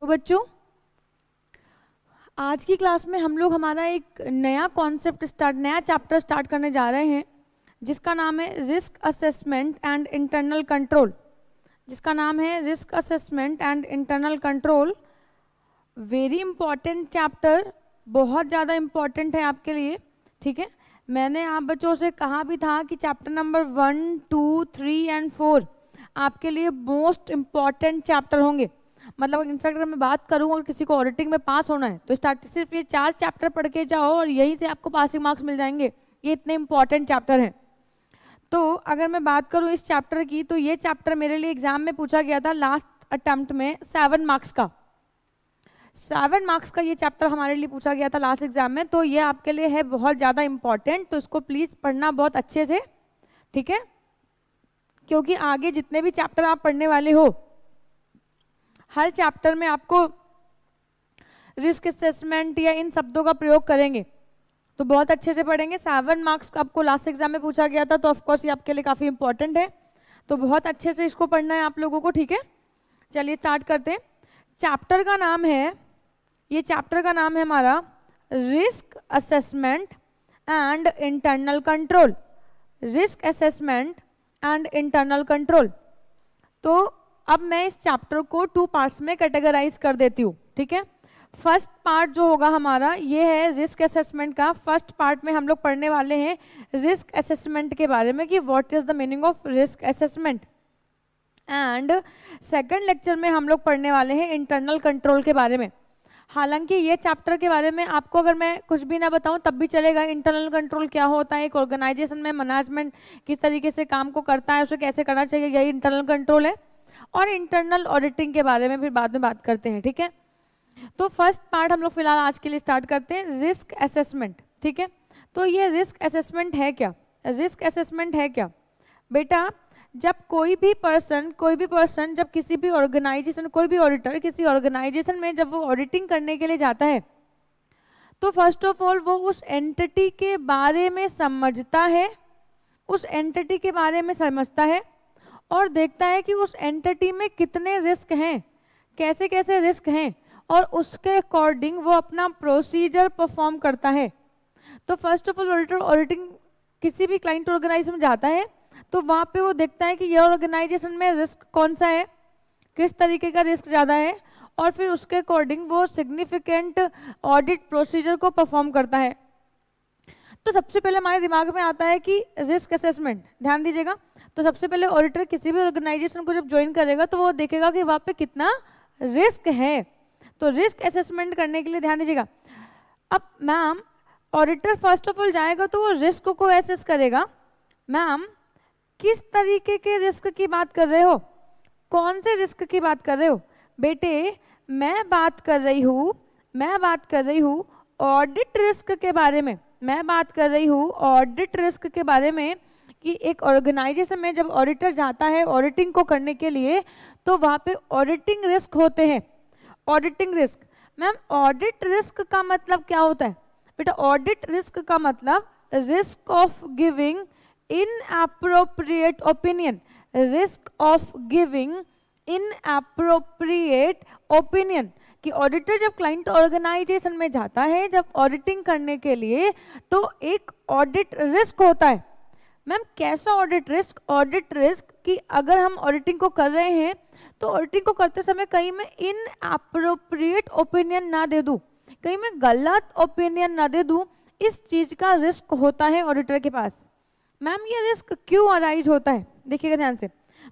तो बच्चों आज की क्लास में हम लोग हमारा एक नया कॉन्सेप्ट स्टार्ट नया चैप्टर स्टार्ट करने जा रहे हैं जिसका नाम है risk assessment and internal control जिसका नाम है risk assessment and internal control very important chapter बहुत ज़्यादा इम्पॉर्टेंट है आपके लिए ठीक है मैंने आप बच्चों से कहा भी था कि chapter number one two three and four आपके लिए मोस्ट इम्पॉर्टेंट चैप्टर होंगे मतलब इनफैक्ट अगर मैं बात करूँ और किसी को ऑडिटिंग में पास होना है तो स्टार्ट सिर्फ ये चार चैप्टर पढ़ के जाओ और यहीं से आपको पासिंग मार्क्स मिल जाएंगे ये इतने इंपॉर्टेंट चैप्टर हैं तो अगर मैं बात करूँ इस चैप्टर की तो ये चैप्टर मेरे लिए एग्जाम में पूछा गया था लास्ट अटैम्प्ट में सेवन मार्क्स का सेवन मार्क्स का ये चैप्टर हमारे लिए पूछा गया था लास्ट एग्जाम में तो ये आपके लिए है बहुत ज़्यादा इम्पॉर्टेंट तो इसको प्लीज़ पढ़ना बहुत अच्छे से ठीक है क्योंकि आगे जितने भी चैप्टर आप पढ़ने वाले हो हर चैप्टर में आपको रिस्क असेसमेंट या इन शब्दों का प्रयोग करेंगे तो बहुत अच्छे से पढ़ेंगे सेवन मार्क्स का आपको लास्ट एग्जाम में पूछा गया था तो ऑफकोर्स ये आपके लिए काफ़ी इंपॉर्टेंट है तो बहुत अच्छे से इसको पढ़ना है आप लोगों को ठीक है चलिए स्टार्ट करते हैं चैप्टर का नाम है ये चैप्टर का नाम है हमारा risk assessment and internal control risk assessment and internal control तो अब मैं इस चैप्टर को टू पार्ट्स में कैटेगराइज कर देती हूँ ठीक है फर्स्ट पार्ट जो होगा हमारा ये है रिस्क असेसमेंट का फर्स्ट पार्ट में हम लोग पढ़ने वाले हैं रिस्क असेसमेंट के बारे में कि what is the meaning of risk assessment and second lecture में हम लोग पढ़ने वाले हैं इंटरनल कंट्रोल के बारे में हालांकि ये चैप्टर के बारे में आपको अगर मैं कुछ भी ना बताऊं तब भी चलेगा इंटरनल कंट्रोल क्या होता है एक ऑर्गेनाइजेशन में मैनेजमेंट किस तरीके से काम को करता है उसे कैसे करना चाहिए यही इंटरनल कंट्रोल है और इंटरनल ऑडिटिंग के बारे में फिर बाद में बात करते हैं ठीक है तो फर्स्ट पार्ट हम लोग फिलहाल आज के लिए स्टार्ट करते हैं रिस्क असेसमेंट ठीक है तो ये रिस्क असेसमेंट है क्या रिस्क असेसमेंट है क्या बेटा जब कोई भी पर्सन कोई भी पर्सन जब किसी भी ऑर्गेनाइजेशन कोई भी ऑडिटर किसी ऑर्गेनाइजेशन में जब वो ऑडिटिंग करने के लिए जाता है तो फर्स्ट ऑफ ऑल वो उस एंटिटी के बारे में समझता है उस एंटिटी के बारे में समझता है और देखता है कि उस एंटिटी में कितने रिस्क हैं कैसे कैसे रिस्क हैं और उसके अकॉर्डिंग वो अपना प्रोसीजर परफॉर्म करता है तो first of all auditor auditing किसी भी क्लाइंट ऑर्गेनाइजेशन में जाता है तो वहाँ पे वो देखता है कि यह ऑर्गेनाइजेशन में रिस्क कौन सा है किस तरीके का रिस्क ज़्यादा है और फिर उसके अकॉर्डिंग वो सिग्निफिकेंट ऑडिट प्रोसीजर को परफॉर्म करता है तो सबसे पहले हमारे दिमाग में आता है कि रिस्क असेसमेंट ध्यान दीजिएगा तो सबसे पहले ऑडिटर किसी भी ऑर्गेनाइजेशन को जब ज्वाइन करेगा तो वो देखेगा कि वहाँ पे कितना रिस्क है तो रिस्क असेसमेंट करने के लिए ध्यान दीजिएगा अब ma'am auditor first of all जाएगा तो वो रिस्क को एसेस करेगा मैम किस तरीके के रिस्क की बात कर रहे हो कौन से रिस्क की बात कर रहे हो बेटे मैं बात कर रही हूँ मैं बात कर रही हूँ ऑडिट रिस्क के बारे में मैं बात कर रही हूँ ऑडिट रिस्क के बारे में कि एक ऑर्गेनाइजेशन में जब ऑडिटर जाता है ऑडिटिंग को करने के लिए तो वहाँ पे ऑडिटिंग रिस्क होते हैं auditing risk ma'am audit risk का मतलब क्या होता है बेटा ऑडिट रिस्क का मतलब risk of giving inappropriate opinion risk of giving inappropriate opinion कि ऑडिटर जब क्लाइंट ऑर्गेनाइजेशन में जाता है जब ऑडिटिंग करने के लिए तो एक ऑडिट रिस्क होता है मैम कैसा ऑडिट रिस्क ऑडिट रिस्क कि अगर हम ऑडिटिंग को कर रहे हैं तो ऑडिटिंग को करते समय कहीं मैं इन अप्रोप्रिएट ओपिनियन ना दे दूँ कहीं मैं गलत ओपिनियन ना दे दूँ इस चीज़ का रिस्क होता है ऑडिटर के पास मैम ये रिस्क क्यों अराइज होता है देखिएगा ध्यान से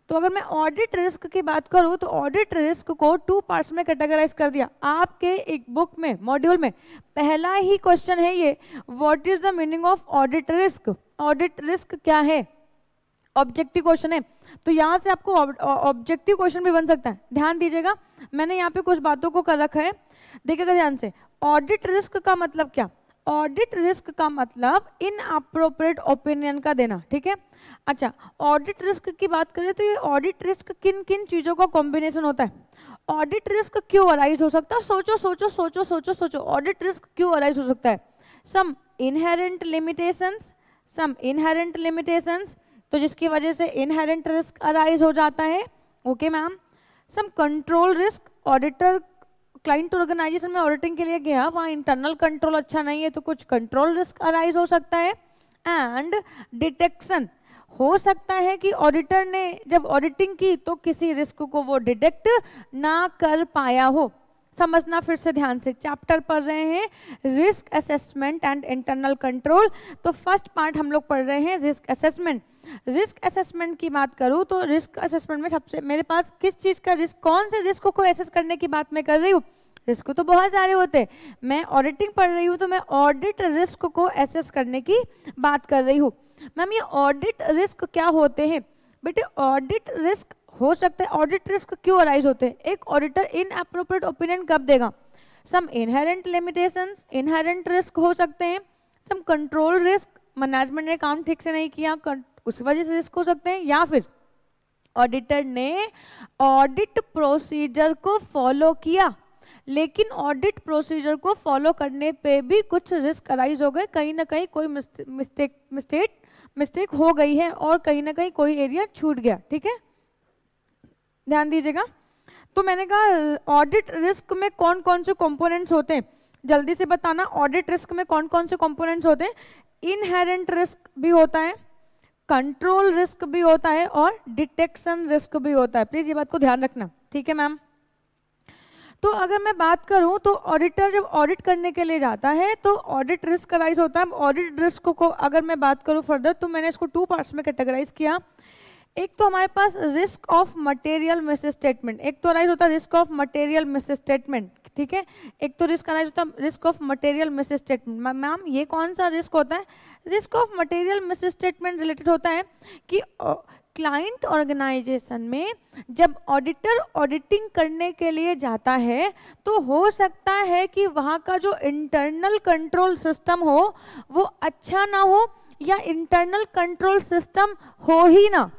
तो अगर मैं ऑडिट रिस्क की बात करूं तो ऑडिट रिस्क को टू पार्ट्स में कैटेगराइज कर दिया आपके एक बुक में मॉड्यूल में पहला ही क्वेश्चन है ये what is the meaning of audit risk audit risk क्या है ऑब्जेक्टिव क्वेश्चन है तो यहाँ से आपको ऑब्जेक्टिव क्वेश्चन भी बन सकता है ध्यान दीजिएगा मैंने यहाँ पे कुछ बातों को कर रखा है देखिएगा ध्यान से ऑडिट रिस्क का मतलब क्या ऑडिट रिस्क का मतलब इन अप्रोप्रिएट ओपिनियन का देना ठीक है अच्छा ऑडिट रिस्क की बात करें तो ये ऑडिट रिस्क किन किन चीज़ों का कॉम्बिनेशन होता है ऑडिट रिस्क क्यों अराइज हो सकता है सोचो सोचो सोचो सोचो सोचो ऑडिट रिस्क क्यों अराइज हो सकता है some inherent limitations some inherent limitations तो जिसकी वजह से इनहेरेंट रिस्क अराइज हो जाता है okay ma'am some control risk auditor client organisation में ऑडिटिंग के लिए गया वहाँ इंटरनल कंट्रोल अच्छा नहीं है तो कुछ कंट्रोल रिस्क अराइज हो सकता है एंड डिटेक्शन हो सकता है कि ऑडिटर ने जब ऑडिटिंग की तो किसी रिस्क को वो डिटेक्ट ना कर पाया हो समझना फिर से ध्यान से चैप्टर पढ़ रहे हैं risk assessment and internal control तो फर्स्ट पार्ट हम लोग पढ़ रहे हैं रिस्क असेसमेंट रिस्क असेसमेंट की बात करूँ तो रिस्क असेसमेंट में सबसे मेरे पास किस चीज़ का रिस्क कौन से रिस्क को एसेस करने की बात मैं कर रही हूँ रिस्क तो बहुत सारे होते हैं मैं ऑडिटिंग पढ़ रही हूँ तो मैं ऑडिट रिस्क को एसेस करने की बात कर रही हूँ मैम ये ऑडिट रिस्क क्या होते हैं बेटे ऑडिट रिस्क हो सकता है ऑडिट रिस्क क्यों अराइज होते हैं एक ऑडिटर इन अप्रोप्रिएट ओपिनियन कब देगा some inherent limitation inherent risk हो सकते हैं सम कंट्रोल रिस्क मैनेजमेंट ने काम ठीक से नहीं किया उस वजह से रिस्क हो सकते हैं या फिर ऑडिटर ने ऑडिट प्रोसीजर को फॉलो किया लेकिन ऑडिट प्रोसीजर को फॉलो करने पे भी कुछ रिस्क अराइज हो गए कहीं ना कहीं कोई मिस्टेक मिस्टेक मिस्टेक हो गई है और कहीं ना कहीं कोई एरिया छूट गया ठीक है ध्यान दीजिएगा तो मैंने कहा ऑडिट रिस्क में कौन कौन से कंपोनेंट्स होते हैं जल्दी से बताना ऑडिट रिस्क में कौन कौन से कंपोनेंट्स होते हैं इनहेरेंट रिस्क भी होता है कंट्रोल रिस्क भी होता है और डिटेक्शन रिस्क भी होता है प्लीज़ ये बात को ध्यान रखना ठीक है मैम तो अगर मैं बात करूं तो ऑडिटर जब ऑडिट करने के लिए जाता है तो ऑडिट रिस्क राइज होता है ऑडिट रिस्क को अगर मैं बात करूं फर्दर तो मैंने इसको टू पार्ट्स में कैटेगराइज किया एक तो हमारे पास risk of material misstatement एक तो अनाइज होता है risk of material misstatement ठीक है एक तो रिस्क अनाइज होता है risk of material misstatement ma'am ये कौन सा रिस्क होता है risk of material misstatement related होता है कि क्लाइंट ऑर्गेनाइजेशन में जब ऑडिटर ऑडिटिंग करने के लिए जाता है तो हो सकता है कि वहाँ का जो इंटरनल कंट्रोल सिस्टम हो वो अच्छा ना हो या इंटरनल कंट्रोल सिस्टम हो ही ना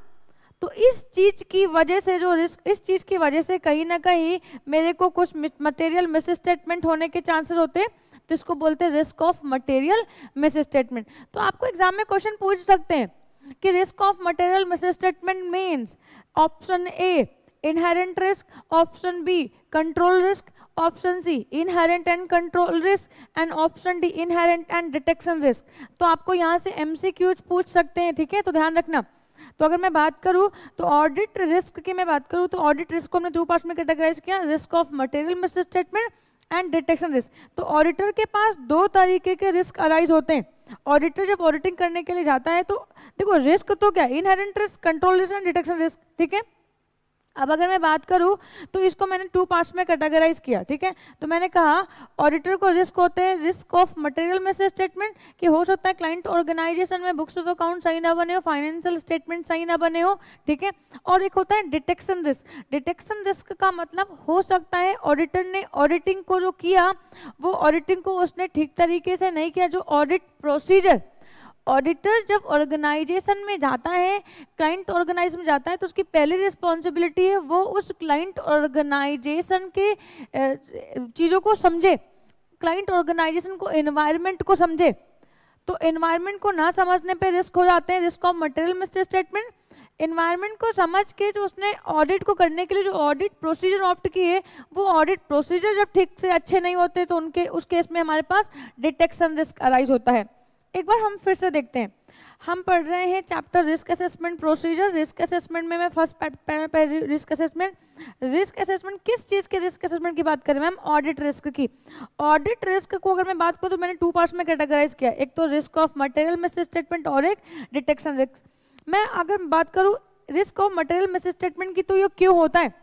तो इस चीज़ की वजह से जो रिस्क इस चीज़ की वजह से कहीं ना कहीं मेरे को कुछ मटेरियल मिस स्टेटमेंट होने के चांसेस होते हैं तो इसको बोलते हैं risk of material misstatement तो आपको एग्जाम में क्वेश्चन पूछ सकते हैं कि risk of material misstatement means option A inherent risk option B control risk option C inherent and control risk and option D inherent and detection risk तो आपको यहाँ से एम पूछ सकते हैं ठीक है तो ध्यान रखना तो अगर मैं बात करूँ तो ऑडिट रिस्क की मैं बात करूँ तो ऑडिट रिस्क को हमने दो पार्ट में कैटेगराइज किया risk of material misstatement and detection risk तो ऑडिटर के पास दो तरीके के रिस्क अराइज होते हैं ऑडिटर जब ऑडिटिंग करने के लिए जाता है तो देखो रिस्क तो क्या inherent risk control risk and detection risk ठीक है अब अगर मैं बात करूँ तो इसको मैंने टू पार्ट्स में कैटेगराइज किया ठीक है तो मैंने कहा ऑडिटर को रिस्क होते हैं रिस्क ऑफ मटेरियल में से स्टेटमेंट कि हो सकता है क्लाइंट ऑर्गेनाइजेशन में बुक्स ऑफ अकाउंट सही ना बने हो फाइनेंशियल स्टेटमेंट सही ना बने हो ठीक है और एक होता है डिटेक्शन रिस्क डिटेक्शन रिस्क का मतलब हो सकता है ऑडिटर ने ऑडिटिंग को जो किया वो ऑडिटिंग को उसने ठीक तरीके से नहीं किया जो ऑडिट प्रोसीजर ऑडिटर जब ऑर्गेनाइजेशन में जाता है क्लाइंट ऑर्गेनाइजेशन में जाता है तो उसकी पहली रिस्पॉन्सिबिलिटी है वो उस क्लाइंट ऑर्गेनाइजेशन के चीज़ों को समझे क्लाइंट ऑर्गेनाइजेशन को इन्वायरमेंट को समझे तो इन्वायरमेंट को ना समझने पे रिस्क हो जाते हैं risk of material mistake statement environment को समझ के जो उसने ऑडिट को करने के लिए जो ऑडिट प्रोसीजर ऑप्ट किए वो ऑडिट प्रोसीजर जब ठीक से अच्छे नहीं होते तो उनके उस केस में हमारे पास डिटेक्शन रिस्क अराइज होता है एक बार हम फिर से देखते हैं हम पढ़ रहे हैं chapter risk assessment procedure risk assessment में मैं फर्स्ट पैटर्न पर रिस्क असेसमेंट रिस्क असेसमेंट किस चीज़ के रिस्क असेसमेंट की बात करें मैम ऑडिट रिस्क की ऑडिट रिस्क को अगर मैं बात करूँ तो मैंने टू पार्ट्स में कैटेगराइज किया एक तो risk of material misstatement और एक डिटेक्शन रिस्क मैं अगर बात करूँ risk of material misstatement की तो ये क्यों होता है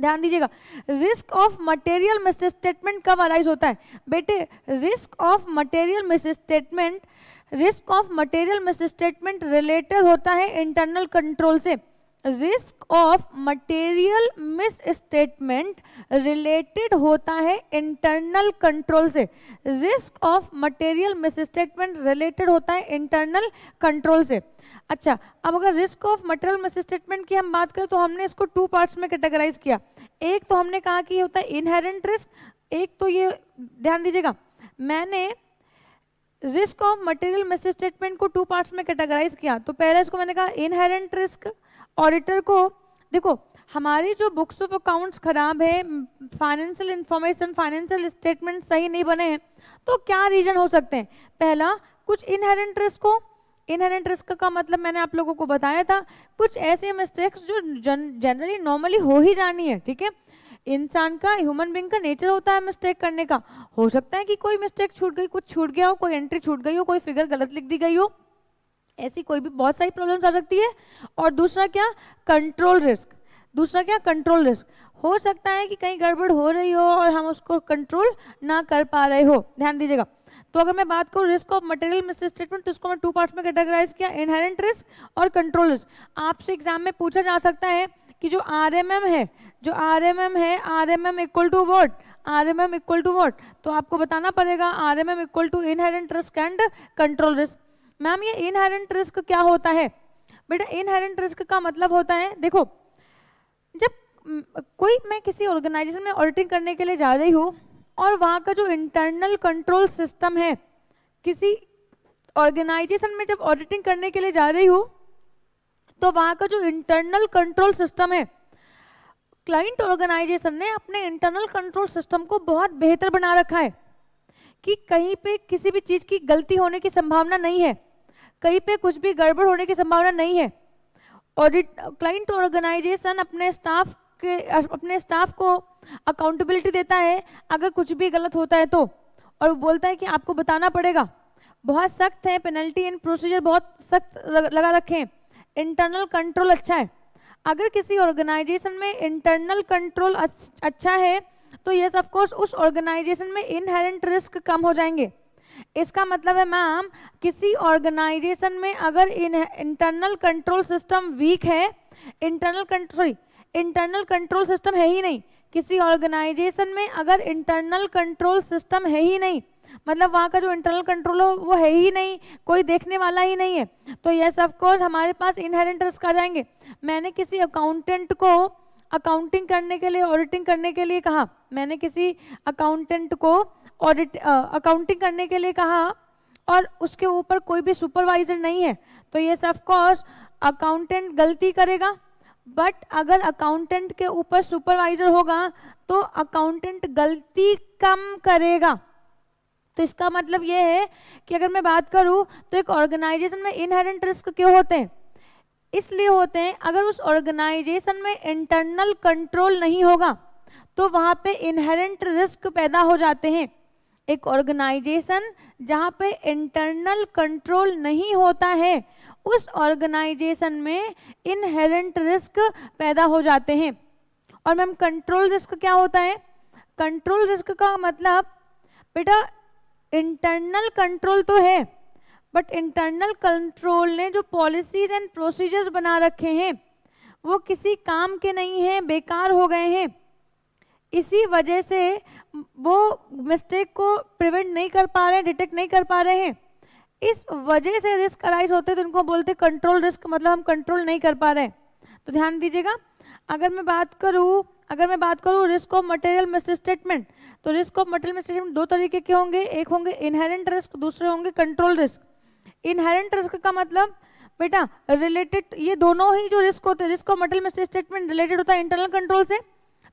ध्यान दीजिएगा risk of material misstatement कब अराइज होता है बेटे risk of material misstatement risk of material misstatement related होता है इंटरनल कंट्रोल से risk of material misstatement related होता है इंटरनल कंट्रोल से risk of material misstatement related होता है इंटरनल कंट्रोल से अच्छा अब अगर risk of material misstatement की हम बात करें तो हमने इसको टू पार्ट्स में कैटेगराइज किया एक तो हमने कहा कि ये होता है इनहेरेंट रिस्क एक तो ये ध्यान दीजिएगा मैंने risk of material misstatement को टू पार्ट्स में कैटेगराइज किया तो पहले इसको मैंने कहा इनहेरेंट रिस्क ऑडिटर को देखो हमारी जो बुक्स ऑफ अकाउंट्स खराब है फाइनेंशियल इंफॉर्मेशन फाइनेंशियल स्टेटमेंट सही नहीं बने हैं तो क्या रीजन हो सकते हैं पहला कुछ इनहेरेंट रिस्क हो इनहेरेंट रिस्क का मतलब मैंने आप लोगों को बताया था कुछ ऐसे मिस्टेक्स जो जनरली नॉर्मली हो ही जानी है ठीक है इंसान का ह्यूमन बींग का नेचर होता है मिस्टेक करने का हो सकता है कि कोई मिस्टेक छूट गई कुछ छूट गया हो कोई एंट्री छूट गई हो कोई फिगर गलत लिख दी गई हो ऐसी कोई भी बहुत सारी प्रॉब्लम्स आ सकती है और दूसरा क्या कंट्रोल रिस्क दूसरा क्या कंट्रोल रिस्क हो सकता है कि कहीं गड़बड़ हो रही हो और हम उसको कंट्रोल ना कर पा रहे हो ध्यान दीजिएगा तो अगर मैं बात करूँ risk of material misstatement तो इसको मैं टू पार्ट्स में कैटेगराइज किया इनहेरेंट रिस्क और कंट्रोल रिस्क आपसे एग्जाम में पूछा जा सकता है कि जो आर है जो आर है R M M equal to what R M M equal to what तो आपको बताना पड़ेगा R M M equal to inherent risk and control risk ma'am ये इनहेरेंट रिस्क क्या होता है बेटा इनहेरेंट रिस्क का मतलब होता है देखो जब कोई मैं किसी ऑर्गेनाइजेशन में ऑडिटिंग करने के लिए जा रही हूँ और वहाँ का जो इंटरनल कंट्रोल सिस्टम है किसी ऑर्गेनाइजेशन में जब ऑडिटिंग करने के लिए जा रही हूँ तो वहाँ का जो इंटरनल कंट्रोल सिस्टम है क्लाइंट ऑर्गेनाइजेशन ने अपने इंटरनल कंट्रोल सिस्टम को बहुत बेहतर बना रखा है कि कहीं पे किसी भी चीज़ की गलती होने की संभावना नहीं है कहीं पे कुछ भी गड़बड़ होने की संभावना नहीं है ऑडिट क्लाइंट ऑर्गेनाइजेशन अपने स्टाफ के अपने स्टाफ को अकाउंटेबिलिटी देता है अगर कुछ भी गलत होता है तो और बोलता है कि आपको बताना पड़ेगा बहुत सख्त है पेनल्टी एंड प्रोसीजर बहुत सख्त लगा रखें इंटरनल कंट्रोल अच्छा है अगर किसी ऑर्गेनाइजेशन में इंटरनल कंट्रोल अच्छा है तो यस ऑफ कोर्स उस ऑर्गेनाइजेशन में इनहेरेंट रिस्क कम हो जाएंगे इसका मतलब है मैम किसी ऑर्गेनाइजेशन में अगर इंटरनल कंट्रोल सिस्टम वीक है internal sorry internal control system है ही नहीं किसी ऑर्गेनाइजेशन में अगर इंटरनल कंट्रोल सिस्टम है ही नहीं मतलब वहाँ का जो इंटरनल कंट्रोल हो वो है ही नहीं कोई देखने वाला ही नहीं है तो यस ऑफकोर्स हमारे पास इनहेरेंट रिस्क आ जाएंगे मैंने किसी अकाउंटेंट को अकाउंटिंग करने के लिए ऑडिटिंग करने के लिए कहा मैंने किसी अकाउंटेंट को ऑडिट अकाउंटिंग करने के लिए कहा और उसके ऊपर कोई भी सुपरवाइजर नहीं है तो ये ऑफ कोर्स अकाउंटेंट गलती करेगा बट अगर अकाउंटेंट के ऊपर सुपरवाइजर होगा तो अकाउंटेंट गलती कम करेगा तो इसका मतलब ये है कि अगर मैं बात करूँ तो एक ऑर्गेनाइजेशन में इनहेरेंट रिस्क क्यों होते हैं इसलिए होते हैं अगर उस ऑर्गेनाइजेशन में इंटरनल कंट्रोल नहीं होगा तो वहाँ पे इनहेरेंट रिस्क पैदा हो जाते हैं एक ऑर्गेनाइजेशन जहाँ पे इंटरनल कंट्रोल नहीं होता है उस ऑर्गेनाइजेशन में इनहेरेंट रिस्क पैदा हो जाते हैं और मैम कंट्रोल रिस्क क्या होता है कंट्रोल रिस्क का मतलब बेटा इंटरनल कंट्रोल तो है बट इंटरनल कंट्रोल ने जो पॉलिसीज एंड प्रोसीजर्स बना रखे हैं वो किसी काम के नहीं हैं बेकार हो गए हैं इसी वजह से वो मिस्टेक को प्रिवेंट नहीं कर पा रहे हैं डिटेक्ट नहीं कर पा रहे हैं इस वजह से रिस्क अराइज होते तो इनको बोलते कंट्रोल रिस्क मतलब हम कंट्रोल नहीं कर पा रहे तो ध्यान दीजिएगा अगर मैं बात करूँ अगर मैं बात करूँ risk of material misstatement तो risk of material misstatement दो तरीके के होंगे एक होंगे इनहेरेंट रिस्क दूसरे होंगे कंट्रोल रिस्क इनहेरेंट रिस्क का मतलब बेटा रिलेटेड ये दोनों ही जो रिस्क होते हैं risk of material misstatement related होता है इंटरनल कंट्रोल से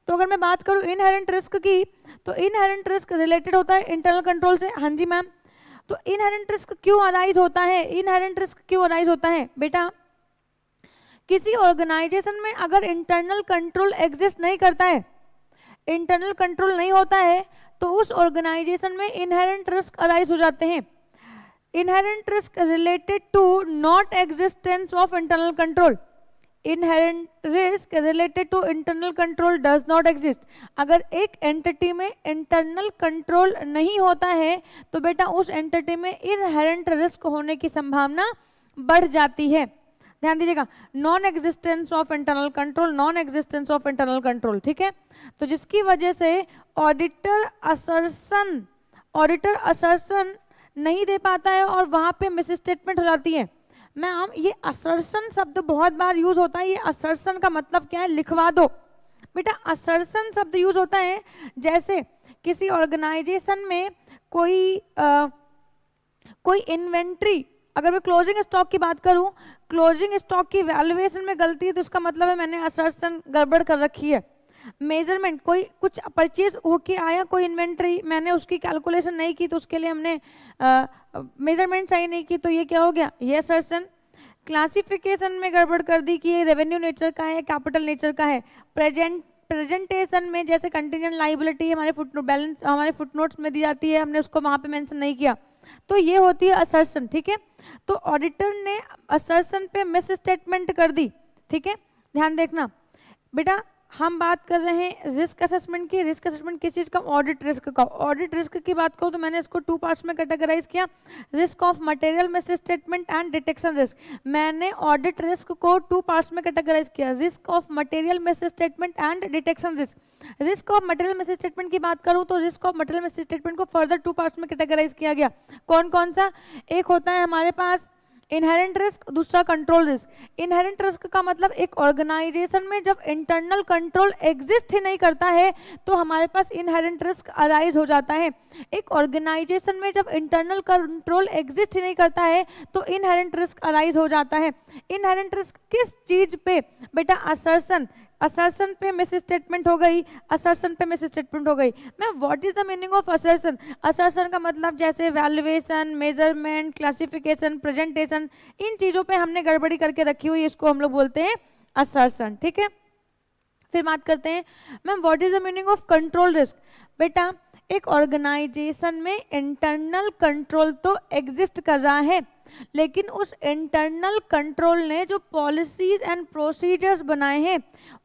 तो अगर मैं बात करूँ इनहेरेंट रिस्क की तो इनहेरेंट रिस्क रिलेटेड होता है इंटरनल कंट्रोल से हाँ जी मैम तो इनहेरेंट रिस्क क्यों अराइज होता है इनहेरेंट रिस्क क्यों अराइज होता है बेटा किसी ऑर्गेनाइजेशन में अगर इंटरनल कंट्रोल एग्जिस्ट नहीं करता है इंटरनल कंट्रोल नहीं होता है तो उस ऑर्गेनाइजेशन में इनहेरेंट रिस्क अराइज हो जाते हैं inherent risk related to not existence of internal control inherent risk related to internal control does not exist अगर एक एंटिटी में इंटरनल कंट्रोल नहीं होता है तो बेटा उस एंटिटी में इनहेरेंट रिस्क होने की संभावना बढ़ जाती है ध्यान दीजिएगा non existence of internal control non existence of internal control ठीक है तो जिसकी वजह से ऑडिटर असरसन ऑडिटर असरसन नहीं दे पाता है और वहाँ पे मिस स्टेटमेंट हो जाती है मैम ये असरसन शब्द बहुत बार यूज होता है ये असरसन का मतलब क्या है लिखवा दो बेटा असरसन शब्द यूज होता है जैसे किसी ऑर्गेनाइजेशन में कोई आ, कोई इन्वेंट्री अगर मैं क्लोजिंग स्टॉक की बात करूं क्लोजिंग स्टॉक की वैल्यूएशन में गलती है तो उसका मतलब है मैंने असरसन गड़बड़ कर रखी है मेजरमेंट कोई कुछ परचेज होके आया कोई इन्वेंट्री मैंने उसकी कैलकुलेशन नहीं की तो उसके लिए हमने मेजरमेंट सही नहीं की तो ये क्या हो गया ये सर्सन क्लासिफिकेशन में गड़बड़ कर दी कि ये रेवेन्यू नेचर का है कैपिटल नेचर का है प्रेजेंट प्रेजेंटेशन में जैसे कंटिजेंट लाइबिलिटी हमारे फुट बैलेंस हमारे फुटनोट्स में दी जाती है हमने उसको वहाँ पे मेंशन नहीं किया तो ये होती है असर्सन ठीक है तो ऑडिटर ने असर्सन पे मिस स्टेटमेंट कर दी ठीक है ध्यान देखना बेटा हम बात कर रहे हैं रिस्क असेसमेंट की रिस्क असेसमेंट किस चीज़ का ऑडिट रिस्क का ऑडिट रिस्क की बात करूँ तो मैंने इसको टू पार्ट्स में कैटेगराइज किया risk of material misstatement and detection risk मैंने ऑडिट रिस्क को टू पार्ट्स में कैटेगराइज किया risk of material misstatement and detection risk risk of material misstatement की बात करूँ तो risk of material misstatement को further two parts में कैटेगराइज किया गया कौन कौन सा एक होता है हमारे पास इनहेरेंट रिस्क दूसरा कंट्रोल रिस्क इनहेरेंट रिस्क का मतलब एक ऑर्गेनाइजेशन में जब इंटरनल कंट्रोल एग्जिस्ट ही नहीं करता है तो हमारे पास इनहेरेंट रिस्क अराइज हो जाता है एक ऑर्गेनाइजेशन में जब इंटरनल कंट्रोल एग्जिस्ट ही नहीं करता है तो इनहेरेंट रिस्क अराइज हो जाता है इनहेरेंट रिस्क किस चीज़ पे बेटा असरसन असर्सन पे मिस स्टेटमेंट हो गई असर्सन पे मिस स्टेटमेंट हो गई ma'am what is the meaning of assertion assertion का मतलब जैसे वैल्यूएशन मेजरमेंट क्लासिफिकेशन प्रेजेंटेशन इन चीज़ों पे हमने गड़बड़ी करके रखी हुई इसको हम लोग बोलते हैं असर्सन ठीक है फिर बात करते हैं ma'am what is the meaning of control risk बेटा एक ऑर्गेनाइजेशन में इंटरनल कंट्रोल तो एग्जिस्ट कर रहा है लेकिन उस इंटरनल कंट्रोल ने जो पॉलिसीज एंड प्रोसीजर्स बनाए हैं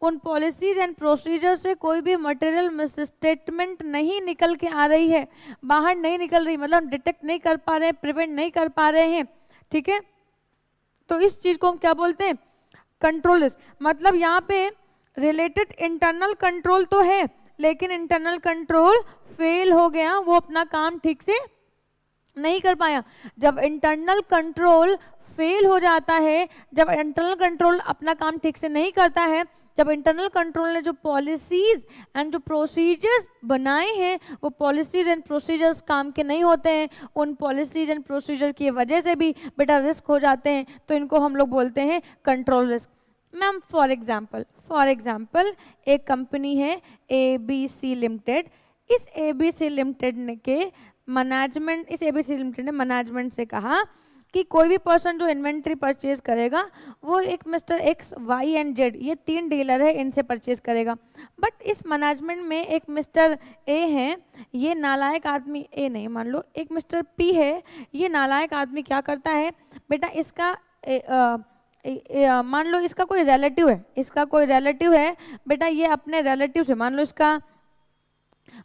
उन पॉलिसीज एंड प्रोसीजर्स से कोई भी मटेरियल मिस स्टेटमेंट नहीं निकल के आ रही है बाहर नहीं निकल रही मतलब डिटेक्ट नहीं कर पा रहे हैं प्रिवेंट नहीं कर पा रहे हैं ठीक है तो इस चीज़ को हम क्या बोलते हैं कंट्रोल मतलब यहाँ पे रिलेटेड इंटरनल कंट्रोल तो है लेकिन इंटरनल कंट्रोल फेल हो गया वो अपना काम ठीक से नहीं कर पाया जब इंटरनल कंट्रोल फेल हो जाता है जब इंटरनल कंट्रोल अपना काम ठीक से नहीं करता है जब इंटरनल कंट्रोल ने जो पॉलिसीज एंड जो प्रोसीजर्स बनाए हैं वो पॉलिसीज एंड प्रोसीजर्स काम के नहीं होते हैं उन पॉलिसीज एंड प्रोसीजर की वजह से भी बेटा रिस्क हो जाते हैं तो इनको हम लोग बोलते हैं control risk ma'am for example for example एक कंपनी है ए बी सी लिमिटेड इस ए बी सी लिमिटेड ने के मैनेजमेंट इस ए बी सी लिमिटेड ने मैनेजमेंट से कहा कि कोई भी पर्सन जो इन्वेंट्री परचेज करेगा वो एक mister X Y and Z ये तीन डीलर है इनसे परचेज करेगा बट इस मैनेजमेंट में एक मिस्टर ए है ये नालायक आदमी ए नहीं मान लो एक मिस्टर पी है ये नालायक आदमी क्या करता है बेटा इसका ए, आ, मान लो इसका कोई रिलेटिव है इसका कोई रिलेटिव है बेटा ये अपने रिलेटिव से मान लो इसका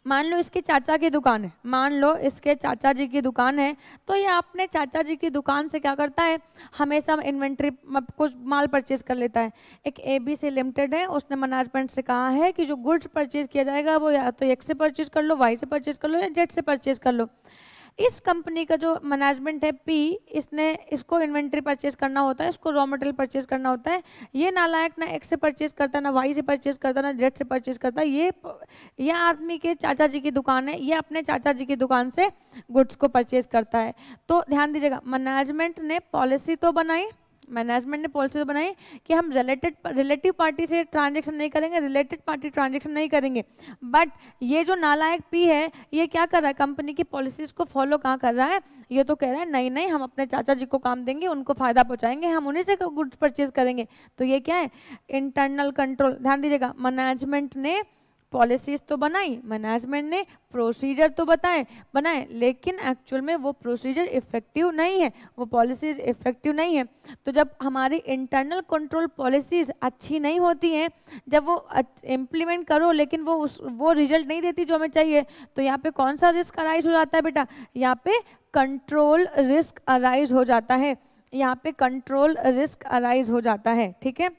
मान लो इसके चाचा की दुकान है मान लो इसके चाचा जी की दुकान है तो ये अपने चाचा जी की दुकान से क्या करता है हमेशा इन्वेंट्री कुछ माल परचेज कर लेता है एक ए बी लिमिटेड है उसने मैनेजमेंट से कहा है कि जो गुड्स परचेज किया जाएगा वो या तो एक से परचेज कर लो वाई से परचेज कर लो या जेड से परचेज कर लो इस कंपनी का जो मैनेजमेंट है पी इसने इसको इन्वेंट्री परचेज करना होता है इसको रॉ मटेरियल परचेज करना होता है ये नालायक ना एक्स से परचेज करता ना वाई से परचेज करता ना जेड से परचेज करता ये ये आदमी के चाचा जी की दुकान है ये अपने चाचा जी की दुकान से गुड्स को परचेज करता है तो ध्यान दीजिएगा मैनेजमेंट ने पॉलिसी तो बनाई मैनेजमेंट ने पॉलिसी तो बनाई कि हम रिलेटेड रिलेटिव पार्टी से ट्रांजेक्शन नहीं करेंगे रिलेटेड पार्टी ट्रांजेक्शन नहीं करेंगे बट ये जो नालायक पी है ये क्या कर रहा है कंपनी की पॉलिसीज़ को फॉलो कहाँ कर रहा है ये तो कह रहा है नहीं नहीं हम अपने चाचा जी को काम देंगे उनको फ़ायदा पहुँचाएंगे हम उन्हीं से गुड्स परचेज करेंगे तो ये क्या है इंटरनल कंट्रोल ध्यान दीजिएगा मैनेजमेंट ने पॉलिसीज तो बनाई मैनेजमेंट ने प्रोसीजर तो बताए बनाए लेकिन एक्चुअल में वो प्रोसीजर इफ़ेक्टिव नहीं है वो पॉलिसीज़ इफ़ेक्टिव नहीं है तो जब हमारी इंटरनल कंट्रोल पॉलिसीज़ अच्छी नहीं होती हैं जब वो इम्प्लीमेंट करो लेकिन वो उस वो रिजल्ट नहीं देती जो हमें चाहिए तो यहाँ पे कौन सा रिस्क अराइज हो जाता है बेटा यहाँ पे कंट्रोल रिस्क अराइज हो जाता है यहाँ पे कंट्रोल रिस्क अराइज हो जाता है ठीक है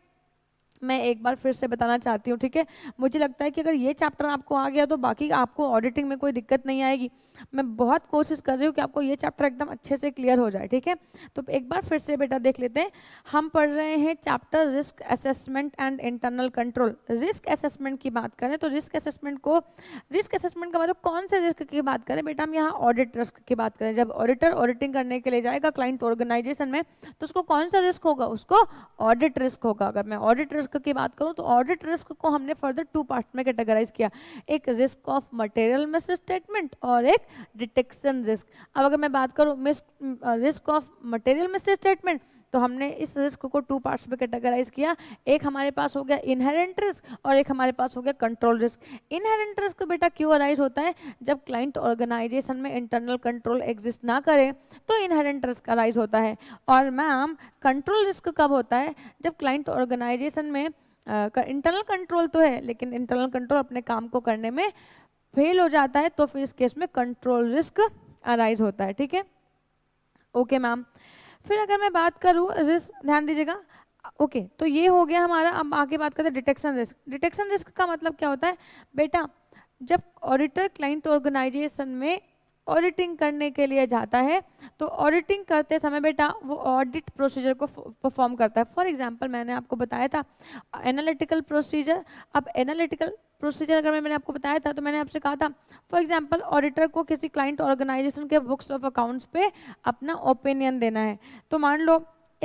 मैं एक बार फिर से बताना चाहती हूँ ठीक है मुझे लगता है कि अगर ये चैप्टर आपको आ गया तो बाकी आपको ऑडिटिंग में कोई दिक्कत नहीं आएगी मैं बहुत कोशिश कर रही हूँ कि आपको ये चैप्टर एकदम अच्छे से क्लियर हो जाए ठीक है तो एक बार फिर से बेटा देख लेते हैं हम पढ़ रहे हैं chapter risk assessment and internal control risk assessment की बात करें तो रिस्क असेसमेंट को रिस्क असेसमेंट का मतलब कौन से रिस्क की बात करें बेटा हम यहाँ ऑडिट रिस्क की बात करें जब ऑडिटर ऑडिटिंग करने के लिए जाएगा क्लाइंट ऑर्गेनाइजेशन में तो उसको कौन सा रिस्क होगा उसको ऑडिट रिस्क होगा अगर मैं ऑडिट रिस्क रिस्क की बात करूँ तो ऑडिट रिस्क को हमने फर्दर टू पार्ट में कैटेगराइज किया एक risk of material misstatement और एक डिटेक्शन रिस्क अब अगर मैं बात करूँ miss risk of material misstatement तो हमने इस रिस्क को टू पार्ट्स में कैटेगराइज किया एक हमारे पास हो गया इनहेरेंट रिस्क और एक हमारे पास हो गया कंट्रोल रिस्क इनहेरेंट रिस्क बेटा क्यों अराइज होता है जब क्लाइंट ऑर्गेनाइजेशन में इंटरनल कंट्रोल एग्जिस्ट ना करे तो इनहेरेंट रिस्क अराइज होता है और मैम कंट्रोल रिस्क कब होता है जब क्लाइंट ऑर्गेनाइजेशन में इंटरनल uh, कंट्रोल तो है लेकिन इंटरनल कंट्रोल अपने काम को करने में फेल हो जाता है तो फिर इस केस में कंट्रोल रिस्क अराइज होता है ठीक है ओके मैम फिर अगर मैं बात करूँ रिस्क ध्यान दीजिएगा ओके तो ये हो गया हमारा अब आगे बात करते हैं डिटेक्शन रिस्क डिटेक्शन रिस्क का मतलब क्या होता है बेटा जब ऑडिटर क्लाइंट ऑर्गेनाइजेशन में ऑडिटिंग करने के लिए जाता है तो ऑडिटिंग करते समय बेटा वो ऑडिट प्रोसीजर को परफॉर्म करता है फॉर एग्जाम्पल मैंने आपको बताया था एनालिटिकल प्रोसीजर अब एनालिटिकल प्रोसीजर अगर मैंने आपको बताया था तो मैंने आपसे कहा था फॉर एग्जांपल ऑडिटर को किसी क्लाइंट ऑर्गेनाइजेशन के बुक्स ऑफ अकाउंट्स पे अपना ओपिनियन देना है तो मान लो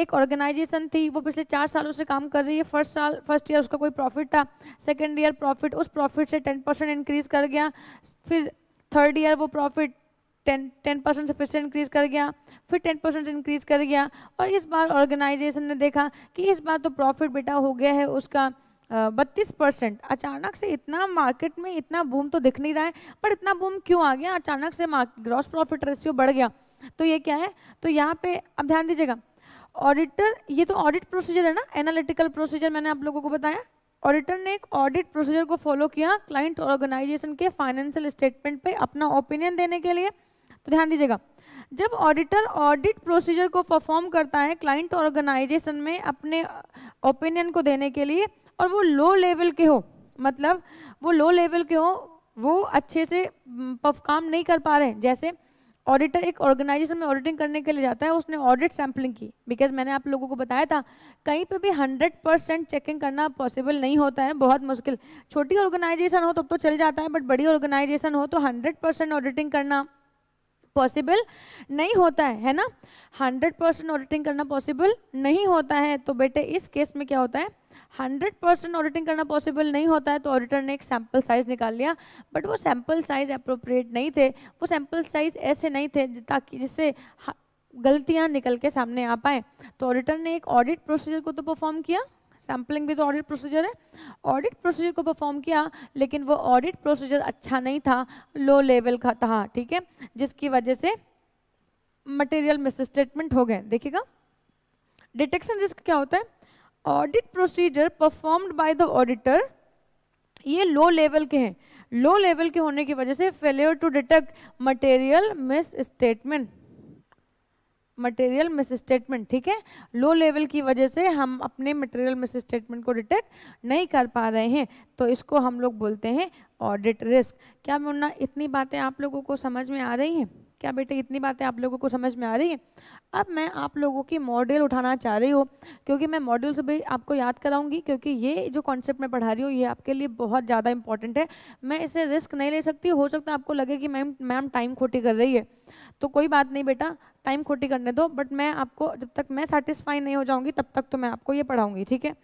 एक ऑर्गेनाइजेशन थी वो पिछले चार सालों से काम कर रही है फर्स्ट साल फर्स्ट ईयर उसका कोई प्रॉफिट था सेकेंड ईयर प्रॉफिट उस प्रॉफिट से टेन परसेंट इंक्रीज़ कर गया फिर थर्ड ईयर वो प्रॉफिट टेन टेन परसेंट से फिर से इंक्रीज़ कर गया फिर टेन परसेंट इंक्रीज़ कर गया और इस बार ऑर्गेनाइजेशन ने देखा कि इस बार तो प्रॉफिट बेटा हो गया है उसका बत्तीस परसेंट अचानक से इतना मार्केट में इतना बूम तो दिख नहीं रहा है पर इतना बूम क्यों आ गया अचानक से ग्रॉस प्रॉफिट रेशियो बढ़ गया तो ये क्या है तो यहाँ पे अब ध्यान दीजिएगा ऑडिटर ये तो ऑडिट प्रोसीजर है ना एनालिटिकल प्रोसीजर मैंने आप लोगों को बताया ऑडिटर ने एक ऑडिट प्रोसीजर को फॉलो किया क्लाइंट ऑर्गेनाइजेशन के फाइनेंशियल स्टेटमेंट पे अपना ओपिनियन देने के लिए तो ध्यान दीजिएगा जब ऑडिटर ऑडिट प्रोसीजर को परफॉर्म करता है क्लाइंट ऑर्गेनाइजेशन में अपने ओपिनियन को देने के लिए और वो लो लेवल के हो मतलब वो लो लेवल के हो वो अच्छे से काम नहीं कर पा रहे हैं जैसे ऑडिटर एक ऑर्गेनाइजेशन में ऑडिटिंग करने के लिए जाता है उसने ऑडिट सैम्पलिंग की बिकॉज मैंने आप लोगों को बताया था कहीं पे भी 100 परसेंट चेकिंग करना पॉसिबल नहीं होता है बहुत मुश्किल छोटी ऑर्गेनाइजेशन हो तब तो, तो चल जाता है बट बड़ी ऑर्गेनाइजेशन हो तो 100 परसेंट ऑडिटिंग करना पॉसिबल नहीं होता है है ना 100 परसेंट ऑडिटिंग करना पॉसिबल नहीं होता है तो बेटे इस केस में क्या होता है 100 परसेंट ऑडिटिंग करना पॉसिबल नहीं होता है तो ऑडिटर ने एक सैम्पल साइज़ निकाल लिया बट वो सैम्पल साइज़ अप्रोप्रिएट नहीं थे वो सैम्पल साइज़ ऐसे नहीं थे ताकि जिससे गलतियाँ निकल के सामने आ पाए तो ऑडिटर ने एक ऑडिट प्रोसीजर को तो परफॉर्म किया सैम्पलिंग भी तो ऑडिट प्रोसीजर है ऑडिट प्रोसीजर को परफॉर्म किया लेकिन वो ऑडिट प्रोसीजर अच्छा नहीं था लो लेवल का था ठीक है जिसकी वजह से मटेरियल मिस स्टेटमेंट हो गए देखिएगा डिटेक्शन रिस्क क्या होता है audit procedure performed by the auditor ये लो लेवल के हैं लो लेवल के होने की वजह से failure to detect material misstatement material misstatement ठीक है लो लेवल की वजह से हम अपने मटेरियल मिस स्टेटमेंट को डिटेक्ट नहीं कर पा रहे हैं तो इसको हम लोग बोलते हैं ऑडिट रिस्क क्या मुन्ना इतनी बातें आप लोगों को समझ में आ रही हैं क्या बेटे इतनी बातें आप लोगों को समझ में आ रही है अब मैं आप लोगों की मॉडल उठाना चाह रही हूँ क्योंकि मैं मॉड्यूल से भी आपको याद कराऊंगी क्योंकि ये जो कॉन्सेप्ट मैं पढ़ा रही हूँ ये आपके लिए बहुत ज़्यादा इंपॉर्टेंट है मैं इसे रिस्क नहीं ले सकती हो सकता है आपको लगे कि मैम मैम टाइम खोटी कर रही है तो कोई बात नहीं बेटा टाइम खोटी करने दो बट मैं आपको जब तक मैं सेटिस्फाई नहीं हो जाऊँगी तब तक तो मैं आपको ये पढ़ाऊँगी ठीक है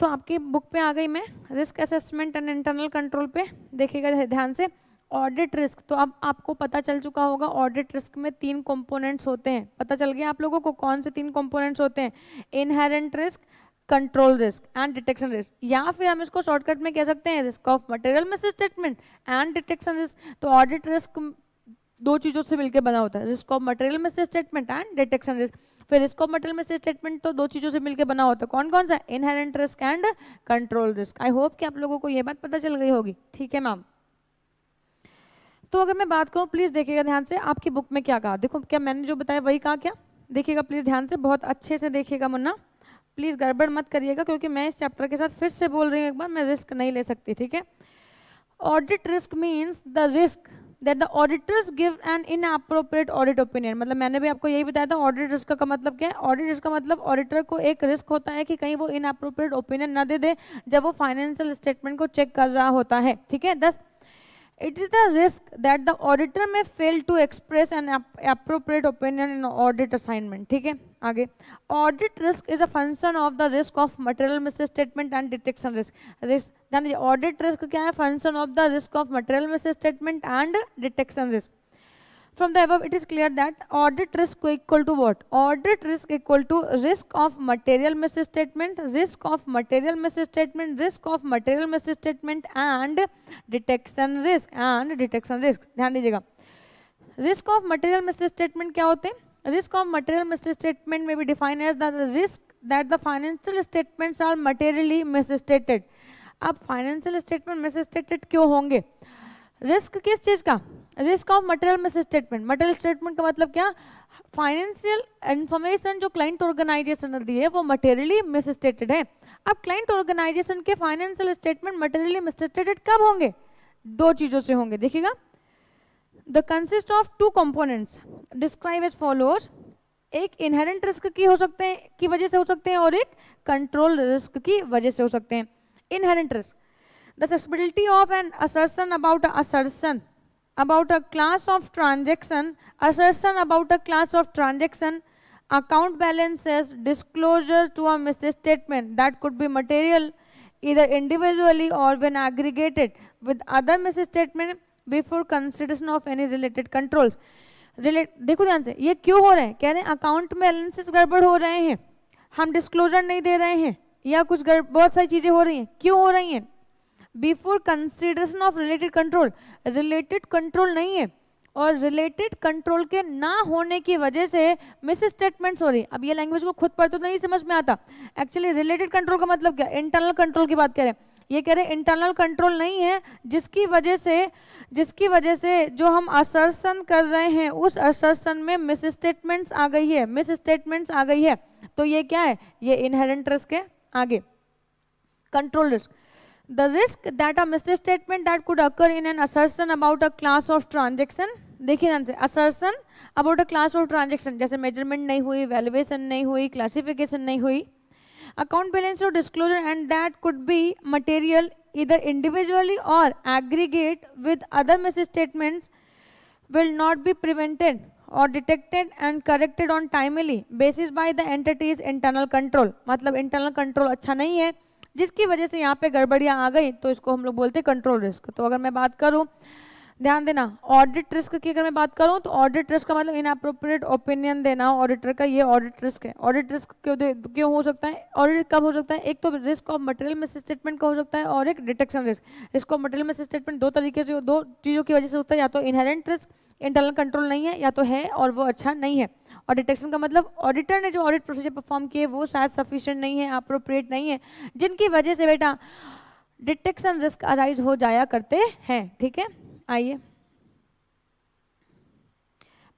तो आपकी बुक पे आ गई मैं risk assessment and internal control पे देखिएगा ध्यान से ऑडिट रिस्क तो अब आपको पता चल चुका होगा ऑडिट रिस्क में तीन कंपोनेंट्स होते हैं पता चल गया आप लोगों को कौन से तीन कंपोनेंट्स होते हैं inherent risk control risk and detection risk या फिर हम इसको शॉर्टकट में कह सकते हैं risk of material misstatement and detection risk तो ऑडिट रिस्क दो चीज़ों से मिलकर बना होता है risk of material misstatement and detection risk फिर risk of material misstatement तो दो चीज़ों से मिलकर बना होता है कौन कौन सा inherent risk and control risk I hope कि आप लोगों को ये बात पता चल गई होगी ठीक है मैम तो अगर मैं बात करूँ प्लीज़ देखिएगा ध्यान से आपकी बुक में क्या कहा देखो क्या मैंने जो बताया वही कहा क्या देखिएगा प्लीज़ ध्यान से बहुत अच्छे से देखिएगा मुन्ना प्लीज़ गड़बड़ मत करिएगा क्योंकि मैं इस चैप्टर के साथ फिर से बोल रही हूँ एक बार मैं रिस्क नहीं ले सकती ठीक है audit risk means the risk that the auditors give an inappropriate audit opinion मतलब मैंने भी आपको यही बताया था ऑडिट रिस्क का मतलब क्या है ऑडिट रिस्क का मतलब ऑडिटर को एक रिस्क होता है कि कहीं वो इन अप्रोप्रिएट ओपिनियन ना दे दे जब वो फाइनेंशियल स्टेटमेंट को चेक कर रहा होता है ठीक है दस It is a risk that the auditor may fail to express an ap appropriate opinion in audit assignment. Okay, audit risk is a function of the risk of material misstatement and detection risk. Risk then the audit risk is है function of the risk of material misstatement and detection risk. From the above, it is clear that audit risk equal to what? Audit risk equal to risk of material misstatement, risk of material misstatement, risk of material misstatement and detection risk and detection risk. dhyan dijiyega risk of material misstatement kya hote hain risk of material misstatement may be defined as the risk that the financial statements are materially misstated ab financial statement misstated क्यों honge risk kis cheez ka risk of material misstatement material statement का मतलब क्या financial information जो client organisation ने दी है वो materially misstated है अब क्लाइंट ऑर्गेनाइजेशन के financial statement materially misstated कब होंगे दो चीज़ों से होंगे देखिएगा the consist of two component describe as followers एक इनहेरेंट रिस्क की हो सकते हैं की वजह से हो सकते हैं और एक कंट्रोल रिस्क की वजह से हो सकते हैं inherent risk the of an assertion about assertion about a class of transaction, assertion about a class of transaction, account balances, disclosure to a misstatement that could be material either individually or when aggregated with other misstatement before consideration of any related controls. Relate देखो ध्यान से ये क्यों हो रहे हैं कह रहे हैं अकाउंट बैलेंसेस गड़बड़ हो रहे हैं हम डिस्क्लोजर नहीं दे रहे हैं या कुछ बहुत सारी चीज़ें हो रही हैं क्यों हो रही हैं before consideration of related control related control नहीं है और रिलेटेड कंट्रोल के ना होने की वजह से मिस स्टेटमेंट हो रही अब ये लैंग्वेज को खुद पर तो नहीं समझ में आता एक्चुअली रिलेटेड कंट्रोल का मतलब क्या इंटरनल कंट्रोल की बात कह रहे हैं ये कह रहे हैं इंटरनल कंट्रोल नहीं है जिसकी वजह से जिसकी वजह से जो हम असर्सन कर रहे हैं उस असर्सन में मिस स्टेटमेंट्स आ गई है मिस स्टेटमेंट्स आ गई है तो ये क्या है ये इनहेरेंट रिस्क है आगे control risk the risk that a misstatement that could occur in an assertion about a class of transaction देखिए ध्यान से assertion about a class of transaction जैसे मेजरमेंट नहीं हुई वैल्यूएशन नहीं हुई क्लासिफिकेशन नहीं हुई अकाउंट बैलेंस और disclosure and that could be material इधर इंडिविजुअली और aggregate with other misstatements will not be prevented or detected and corrected on timely basis by the entity's internal control मतलब internal control अच्छा नहीं है जिसकी वजह से यहाँ पे गड़बड़ियाँ आ गई तो इसको हम लोग बोलते हैं कंट्रोल रिस्क तो अगर मैं बात करूँ ध्यान देना ऑडिट रिस्क की अगर मैं बात करूं तो ऑडिट रिस्क का मतलब इनअप्रोप्रिएट ओपिनियन देना ऑडिटर का ये ऑडिट रिस्क है ऑडिट रिस्क क्यों क्यों हो सकता है ऑडिट कब हो सकता है एक तो risk of material misstatement का हो सकता है और एक detection risk risk of material misstatement दो तरीके से दो चीज़ों की वजह से होता है या तो इनहेरेंट रिस्क इंटरनल कंट्रोल नहीं है या तो है और वो अच्छा नहीं है और डिटेक्शन का मतलब ऑडिटर ने जो ऑडिट प्रोसीजर परफॉर्म किए वो शायद सफिशियंट नहीं है अप्रोप्रिएट नहीं है जिनकी वजह से बेटा डिटेक्शन रिस्क अराइज हो जाया करते हैं ठीक है आइए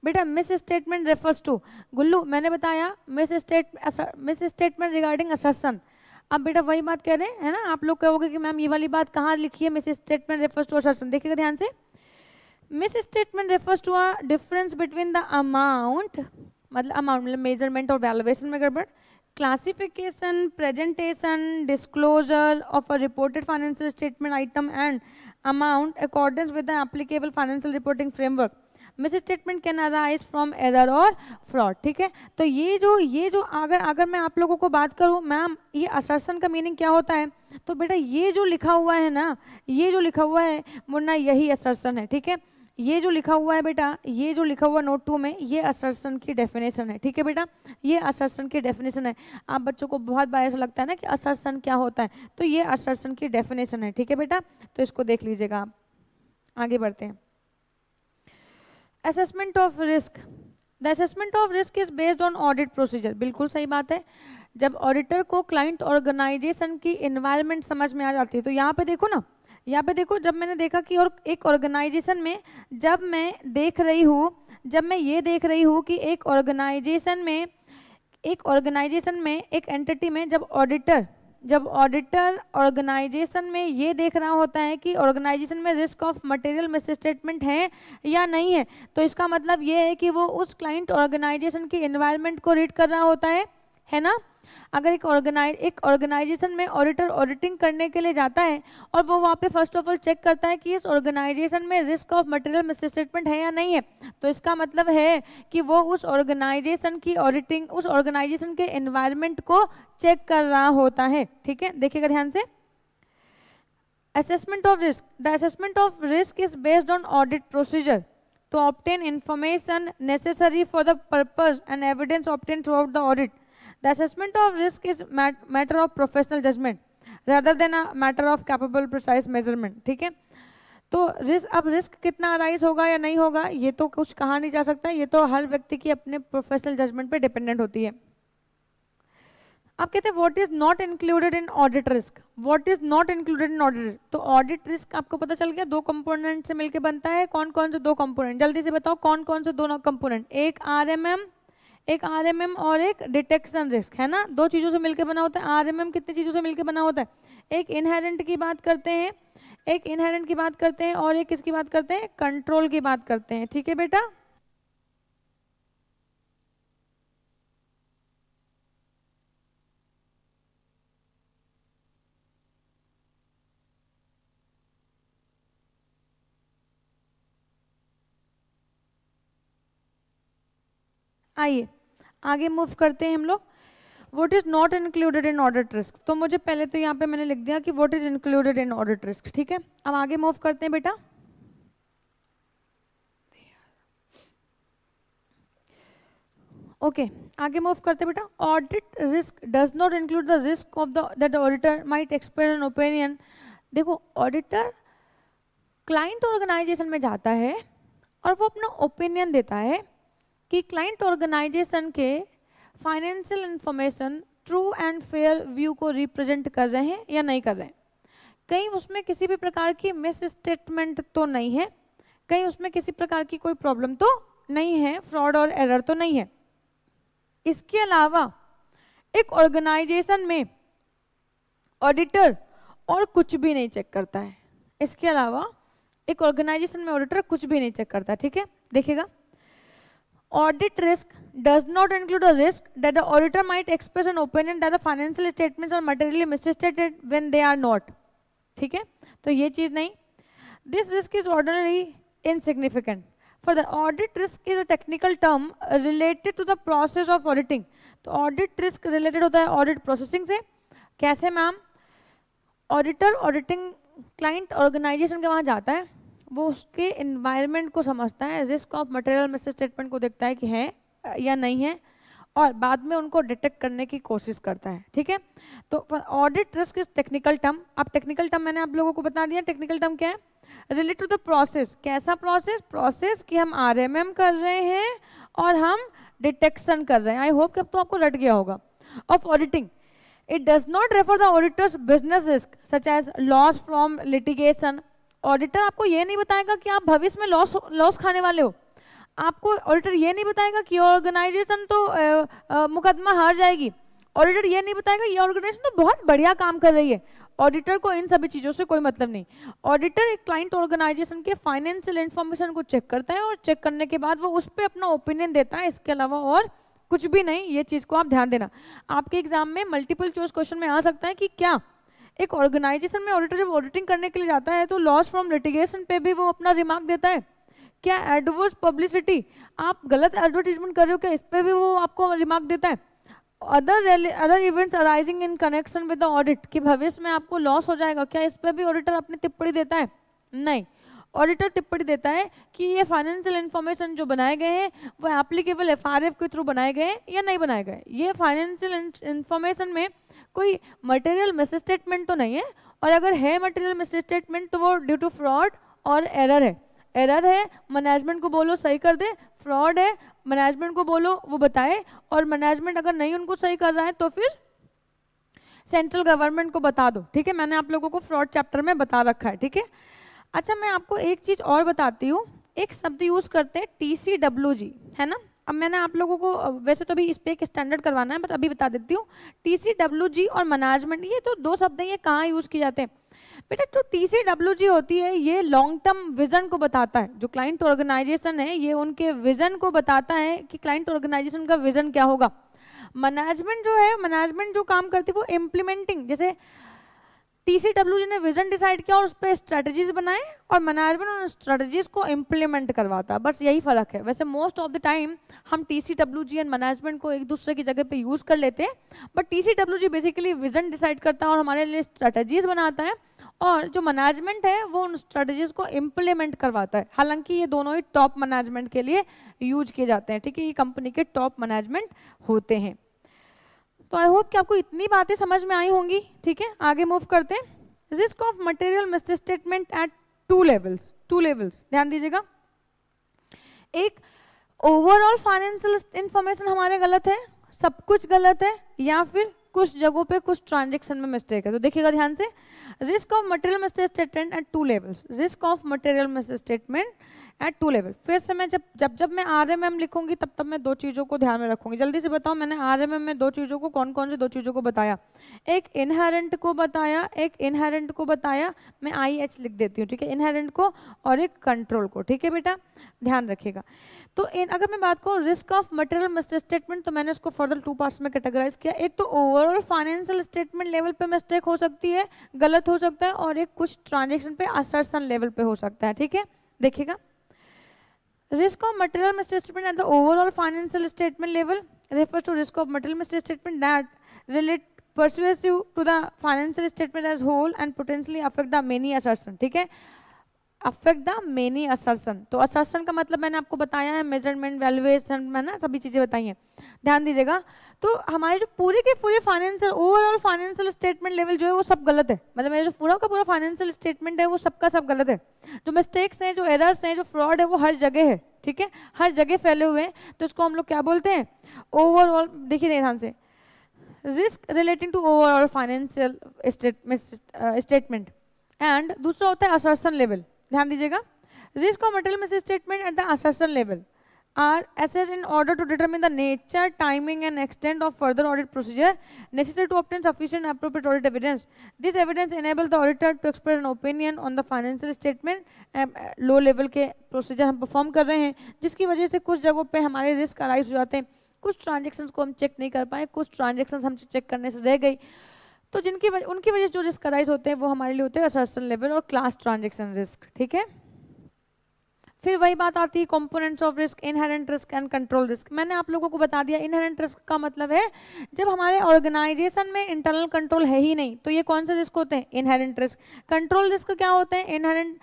बेटा मिस स्टेटमेंट रेफर्स टू गुल्लू मैंने बताया misstate misstatement regarding assertion अब बेटा वही बात कह रहे हैं है ना आप लोग कहोगे कि मैम ये वाली बात कहाँ लिखी है misstatement refers to assertion देखिएगा ध्यान से misstatement refers to a difference between the amount मतलब अमाउंट मतलब मेजरमेंट और वैल्युएशन में गड़बड़ classification presentation disclosure of a reported financial statement item and amount accordance with the applicable financial reporting framework misstatement can arise from error और fraud ठीक है तो ये जो ये जो अगर अगर मैं आप लोगों को बात करूँ मैम ये असर्सन का मीनिंग क्या होता है तो बेटा ये जो लिखा हुआ है ना ये जो लिखा हुआ है मुन्ना यही असर्सन है ठीक है ये जो लिखा हुआ है बेटा ये जो लिखा हुआ नोट टू में ये असर्सन की डेफिनेशन है ठीक है बेटा ये असर्सन की डेफिनेशन है आप बच्चों को बहुत बार ऐसा लगता है ना कि असर्सन क्या होता है तो ये असर्सन की डेफिनेशन है ठीक है बेटा तो इसको देख लीजिएगा आप आगे बढ़ते हैं assessment of risk the assessment of risk is based on audit procedure बिल्कुल सही बात है जब ऑडिटर को क्लाइंट ऑर्गेनाइजेशन की इन्वायरमेंट समझ में आ जाती है तो यहाँ पे देखो ना यहाँ पे देखो जब मैंने देखा कि और एक ऑर्गेनाइजेशन में जब मैं देख रही हूँ जब मैं ये देख रही हूँ कि एक ऑर्गेनाइजेशन में एक ऑर्गेनाइजेशन में एक एंटिटी में जब ऑडिटर जब ऑडिटर ऑर्गेनाइजेशन में ये देख रहा होता है कि ऑर्गेनाइजेशन में risk of material misstatement है या नहीं है तो इसका मतलब ये है कि वो उस क्लाइंट ऑर्गेनाइजेशन की इन्वायरमेंट को रीड कर रहा होता है है ना अगर एक ऑर्गेनाइज एक ऑर्गेनाइजेशन में ऑडिटर ऑडिटिंग करने के लिए जाता है और वो वहाँ पे फर्स्ट ऑफ ऑल चेक करता है कि इस ऑर्गेनाइजेशन में रिस्क ऑफ मटेरियल मिसस्टेटमेंट है या नहीं है तो इसका मतलब है कि वो उस ऑर्गेनाइजेशन की ऑडिटिंग उस ऑर्गेनाइजेशन के इन्वायरमेंट को चेक कर रहा होता है ठीक है देखिएगा ध्यान से assessment of risk the assessment of risk is based on audit procedure to obtain information necessary for the purpose and evidence obtain throughout the audit The assessment of risk is matter of professional judgment rather than a matter of capable precise measurement. ठीक है तो risk अब risk कितना arise होगा या नहीं होगा ये तो कुछ कहा नहीं जा सकता ये तो हर व्यक्ति की अपने प्रोफेशनल जजमेंट पे डिपेंडेंट होती है अब कहते हैं what is not included in audit risk what is not included in audit तो ऑडिट रिस्क आपको पता चल गया दो कंपोनेंट से मिलकर बनता है कौन कौन से दो कंपोनेंट जल्दी से बताओ कौन कौन से दो कंपोनेंट एक आर एक आरएमएम और एक डिटेक्शन रिस्क है ना दो चीज़ों से मिलकर बना होता है आरएमएम कितनी चीज़ों से मिलकर बना होता है एक इनहेरेंट की बात करते हैं एक इनहेरेंट की बात करते हैं और एक किसकी बात करते हैं कंट्रोल की बात करते हैं ठीक है बेटा आइए आगे मूव करते हैं हम लोग what is not included in audit risk तो मुझे पहले तो यहाँ पे मैंने लिख दिया कि what is included in audit risk ठीक है अब आगे मूव करते हैं बेटा ओके okay, आगे मूव करते बेटा audit risk does not include the risk of the that auditor might express an opinion देखो ऑडिटर क्लाइंट ऑर्गेनाइजेशन में जाता है और वो अपना ओपिनियन देता है कि क्लाइंट ऑर्गेनाइजेशन के financial information true and fair view को रिप्रेजेंट कर रहे हैं या नहीं कर रहे हैं कहीं उसमें किसी भी प्रकार की मिस स्टेटमेंट तो नहीं है कहीं उसमें किसी प्रकार की कोई प्रॉब्लम तो नहीं है फ्रॉड और एरर तो नहीं है इसके अलावा एक ऑर्गेनाइजेशन में ऑडिटर और कुछ भी नहीं चेक करता है इसके अलावा एक ऑर्गेनाइजेशन में ऑडिटर कुछ भी नहीं चेक करता ठीक है देखिएगा Audit risk does not include a risk that the auditor might express an opinion that the financial statements are materially misstated when they are not. ठीक है तो ये चीज़ नहीं This risk is ordinarily insignificant. For the audit risk is a technical term related to the process of auditing. तो audit risk related होता है audit processing से कैसे ma'am auditor auditing client organisation के वहाँ जाता है वो उसके इन्वायरमेंट को समझता है risk of material misstatement को देखता है कि है या नहीं है और बाद में उनको डिटेक्ट करने की कोशिश करता है ठीक है तो audit risk is technical term अब टेक्निकल टर्म मैंने आप लोगों को बता दिया टेक्निकल टर्म क्या है रिलेट टू द प्रोसेस कैसा प्रोसेस प्रोसेस कि हम आर कर रहे हैं और हम डिटेक्शन कर रहे हैं आई होप कि अब तो आपको रट गया होगा of auditing it does not refer the auditors business risk such as loss from litigation auditor आपको ये नहीं बताएगा कि आप भविष्य में लॉस लॉस खाने वाले हो आपको ऑडिटर ये नहीं बताएगा कि ऑर्गेनाइजेशन तो आ, आ, मुकदमा हार जाएगी ऑडिटर ये नहीं बताएगा ये ऑर्गेनाइजेशन तो बहुत बढ़िया काम कर रही है ऑडिटर को इन सभी चीज़ों से कोई मतलब नहीं ऑडिटर एक क्लाइंट ऑर्गेनाइजेशन के फाइनेंशियल इन्फॉर्मेशन को चेक करता है और चेक करने के बाद वो उस पर अपना ओपिनियन देता है इसके अलावा और कुछ भी नहीं ये चीज़ को आप ध्यान देना आपके एग्जाम में मल्टीपल चॉइस क्वेश्चन में आ सकता है कि क्या एक ऑर्गेनाइजेशन में ऑडिटर जब ऑडिटिंग करने के लिए जाता है तो लॉस फ्रॉम लिटिगेशन पे भी वो अपना रिमार्क देता है क्या एडवर्स पब्लिसिटी आप गलत एडवर्टीजमेंट कर रहे हो क्या इस पर भी वो आपको रिमार्क देता है other other events arising in connection with the audit कि भविष्य में आपको लॉस हो जाएगा क्या इस पर भी ऑडिटर अपनी टिप्पणी देता है नहीं ऑडिटर टिप्पणी देता है कि ये फाइनेंशियल इन्फॉर्मेशन जो बनाए गए हैं वो एप्लीकेबल एफ के थ्रू बनाए गए हैं या नहीं बनाए गए ये फाइनेंशियल इन्फॉर्मेशन में कोई मटेरियल मिस स्टेटमेंट तो नहीं है और अगर है मटेरियल मिस स्टेटमेंट तो वो ड्यू टू फ्रॉड और एरर है एरर है मैनेजमेंट को बोलो सही कर दे फ्रॉड है मैनेजमेंट को बोलो वो बताए और मैनेजमेंट अगर नहीं उनको सही कर रहा है तो फिर सेंट्रल गवर्नमेंट को बता दो ठीक है मैंने आप लोगों को फ्रॉड चैप्टर में बता रखा है ठीक है अच्छा मैं आपको एक चीज़ और बताती हूँ एक शब्द यूज़ करते हैं टी सी डब्ल्यू जी है ना अब मैंने आप लोगों को वैसे तो अभी इस पर एक स्टैंडर्ड करवाना है बट अभी बता देती हूँ टी सी डब्ल्यू जी और मैनेजमेंट ये तो दो शब्द हैं ये कहाँ यूज़ किए जाते हैं बेटा जो टी सी डब्ल्यू जी होती है ये लॉन्ग टर्म विजन को बताता है जो क्लाइंट ऑर्गेनाइजेशन है ये उनके विजन को बताता है कि क्लाइंट ऑर्गेनाइजेशन का विजन क्या होगा मैनेजमेंट जो है मैनेजमेंट जो काम करती है वो इम्प्लीमेंटिंग जैसे टीसीडब्ल्यू ने विजन डिसाइड किया और उस पर स्ट्रेटजीज बनाए और मैनेजमेंट उन स्ट्रेटजीज को इम्प्लीमेंट करवाता बस यही फ़र्क है वैसे मोस्ट ऑफ द टाइम हम T C W G and management को एक दूसरे की जगह पे यूज़ कर लेते हैं but T C W G basically vision decide करता है और हमारे लिए स्ट्रेटजीज बनाता है और जो मैनेजमेंट है वो उन स्ट्रेटजीज को इम्प्लीमेंट करवाता है हालांकि ये दोनों ही टॉप मैनेजमेंट के लिए यूज किए जाते हैं ठीक है ये कंपनी के टॉप मैनेजमेंट होते हैं तो आई होप कि आपको इतनी बातें समझ में आई होंगी ठीक है आगे मूव करते हैं risk of material misstatement at two levels two levels ध्यान दीजिएगा एक ओवरऑल फाइनेंशियल इंफॉर्मेशन हमारे गलत है सब कुछ गलत है या फिर कुछ जगहों पे कुछ ट्रांजेक्शन में मिस्टेक है तो देखिएगा ध्यान से risk of material misstatement at two levels risk of material misstatement at two level फिर से मैं जब जब जब मैं आर एम एम लिखूंगी तब तब मैं दो चीज़ों को ध्यान में रखूंगी जल्दी से बताओ मैंने आर एम एम में दो चीज़ों को कौन कौन से दो चीज़ों को बताया एक इनहेरेंट को बताया एक इनहेरेंट को बताया मैं आई एच लिख देती हूँ ठीक है इनहेरेंट को और एक कंट्रोल को ठीक है बेटा ध्यान रखेगा तो इन अगर मैं बात करूँ risk of material mistake statement तो मैंने उसको फर्दर टू पार्ट्स में कैटेगराइज किया एक तो ओवरऑल फाइनेंशियल स्टेटमेंट लेवल पर मिस्टेक हो सकती है गलत हो सकता है और एक कुछ ट्रांजेक्शन पे असरसन लेवल पे हो सकता है ठीक है देखिएगा Risk of material misstatement at the overall financial statement level refers to risk of material misstatement that relate persuasive to the financial statement as whole and potentially affect the many assertion ठीक है affect the many assertion तो assertion का मतलब मैंने आपको बताया है measurement valuation है ना सभी चीज़ें बताई हैं ध्यान दीजिएगा तो हमारे जो पूरे के पूरे financial overall financial statement level जो है वो सब गलत है मतलब मेरा जो पूरा का पूरा फाइनेंशियल स्टेटमेंट है वो सबका सब गलत है जो मिस्टेक्स हैं जो एरर्स हैं जो फ्रॉड है वो हर जगह है ठीक है हर जगह फैले हुए हैं तो इसको हम लोग क्या बोलते हैं ओवरऑल देखिए ध्यान से risk relating to overall financial statement and दूसरा होता है असर्सन लेवल ध्यान दीजिएगा रिस्क और material misstatement at the assertion level are assessed in order to determine the nature, timing and extent of further audit procedure necessary to obtain sufficient appropriate audit evidence. This evidence enables the auditor to express an opinion on the financial statement. Low level के procedure हम perform कर रहे हैं जिसकी वजह से कुछ जगहों पे हमारे रिस्क अराइज हो जाते हैं कुछ ट्रांजेक्शन्स को हम चेक नहीं कर पाए कुछ ट्रांजेक्शन्स हमसे चेक करने से रह गई तो जिनकी वज, उनकी वजह से जो रिस्क अराइज होते हैं वो हमारे लिए होते हैं असर्सन लेवल और क्लास ट्रांजेक्शन रिस्क ठीक है फिर वही बात आती है components of risk inherent risk and control risk मैंने आप लोगों को बता दिया इनहेरेंट रिस्क का मतलब है जब हमारे ऑर्गेनाइजेशन में इंटरनल कंट्रोल है ही नहीं तो ये कौन से रिस्क होते हैं इनहेरेंट रिस्क कंट्रोल रिस्क क्या होते हैं इनहेरेंट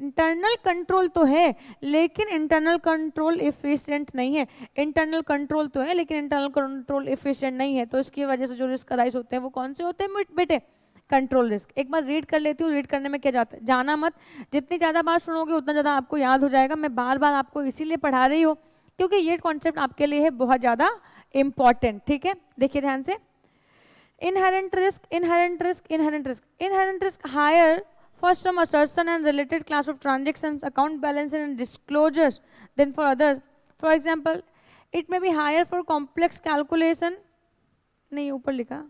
इंटरनल कंट्रोल तो है लेकिन इंटरनल कंट्रोल इफिशियंट नहीं है इंटरनल कंट्रोल तो है लेकिन इंटरनल कंट्रोल इफिशियंट नहीं है तो इसकी वजह से जो रिस्क राइज होते हैं वो कौन से होते हैं बेटे कंट्रोल रिस्क एक बार रीड कर लेती हूँ रीड करने में क्या जाता है जाना मत जितनी ज़्यादा बार सुनोगे उतना ज़्यादा आपको याद हो जाएगा मैं बार बार आपको इसीलिए पढ़ा रही हूँ क्योंकि ये कॉन्सेप्ट आपके लिए है बहुत ज़्यादा इम्पॉर्टेंट ठीक है देखिए ध्यान से inherent risk inherent risk inherent risk inherent risk higher for some assertion and related class of transaction account balance and disclosures than for other for example it may be higher for complex calculation नहीं ऊपर लिखा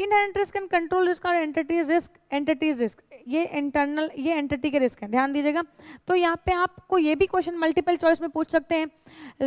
inherent risk and control risk और entities risk entities risk ये internal ये entity के risk हैं ध्यान दीजिएगा तो यहाँ पे आपको ये भी क्वेश्चन मल्टीपल चॉइस में पूछ सकते हैं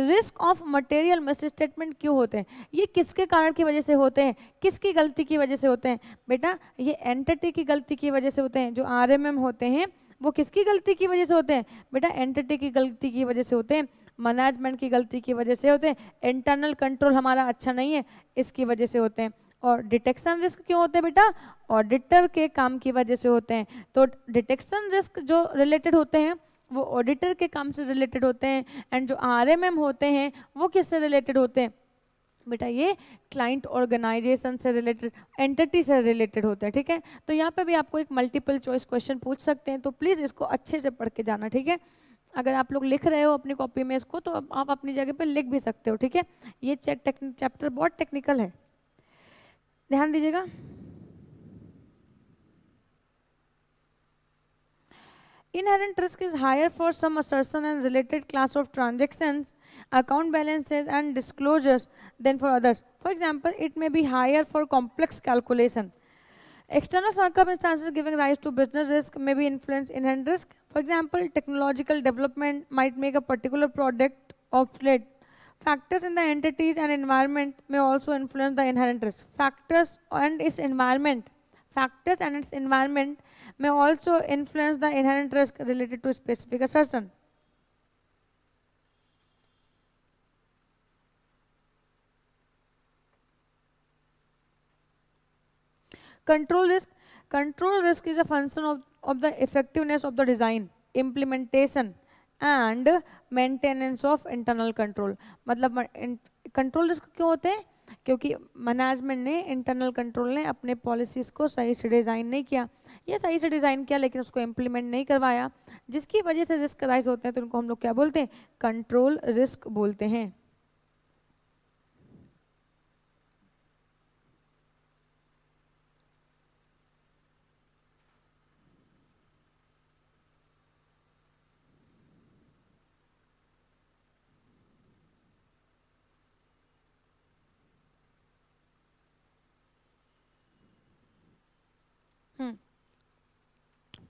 risk of material misstatement क्यों होते हैं ये किसके कारण की वजह से होते हैं किसकी गलती की वजह से होते हैं बेटा ये एंटिटी की गलती की वजह से होते हैं जो आर होते हैं वो किसकी गलती की वजह से होते हैं बेटा एंटिटी की गलती की वजह से होते हैं मैनेजमेंट की गलती की वजह से होते हैं इंटरनल कंट्रोल हमारा अच्छा नहीं है इसकी वजह से होते हैं और डिटेक्शन रिस्क क्यों होते हैं बेटा ऑडिटर के काम की वजह से होते हैं तो डिटेक्शन रिस्क जो रिलेटेड होते हैं वो ऑडिटर के काम से रिलेटेड होते हैं एंड जो आर होते हैं वो किससे रिलेटेड होते हैं बेटा ये क्लाइंट ऑर्गेनाइजेशन से रिलेटेड एंटिटी से रिलेटेड होता है ठीक है तो यहाँ पे भी आपको एक मल्टीपल चॉइस क्वेश्चन पूछ सकते हैं तो प्लीज़ इसको अच्छे से पढ़ के जाना ठीक है अगर आप लोग लिख रहे हो अपनी कॉपी में इसको तो आप अपनी जगह पे लिख भी सकते हो ठीक है ये चैप्टर बहुत टेक्निकल है ध्यान दीजिएगा Inherent risk is higher for some assertion and related class of transactions, account balances and disclosures than for others. For example, it may be higher for complex calculation. External circumstances giving rise to business risk may be influence inherent risk. For example, technological development might make a particular product obsolete Factors in the entities and environment may also influence the inherent risk. Factors and its environment. Factors and its environment may also influence the inherent risk related to specific assertion. Control risk. Control risk is a function of, of the effectiveness of the design, implementation, and maintenance of internal control मतलब control क्यों होते हैं क्योंकि management ने internal control ने अपने policies को सही से डिज़ाइन नहीं किया या सही से डिज़ाइन किया लेकिन उसको इम्प्लीमेंट नहीं करवाया जिसकी वजह से रिस्क राइज होते हैं तो उनको हम लोग क्या बोलते हैं कंट्रोल रिस्क बोलते हैं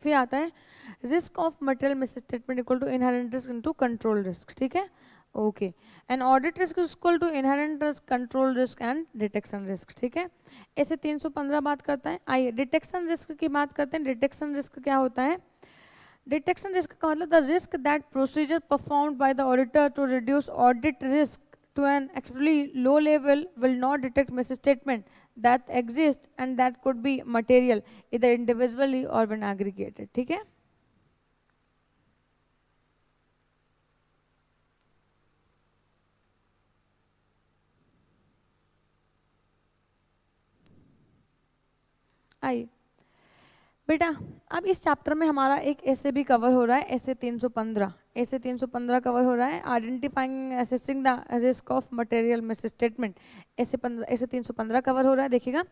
फिर आता है risk of material misstatement equal to inherent risk into control risk ठीक है okay and audit risk is equal to inherent risk control risk and detection risk ठीक है ऐसे 315 बात करता है आइए डिटेक्शन रिस्क की बात करते हैं डिटेक्शन रिस्क क्या होता है डिटेक्शन रिस्क का मतलब the risk that procedure perform by the auditor to reduce audit risk to an actually low level will not detect misstatement that exist and that could be material either individually or when aggregated ठीक है आइए बेटा अब इस chapter में हमारा एक ऐसे भी कवर हो रहा है ऐसे 315 ऐसे 315 कवर हो रहा है identifying assisting the risk of material misstatement ऐसे पंद्रह ऐसे तीन कवर हो रहा है देखिएगा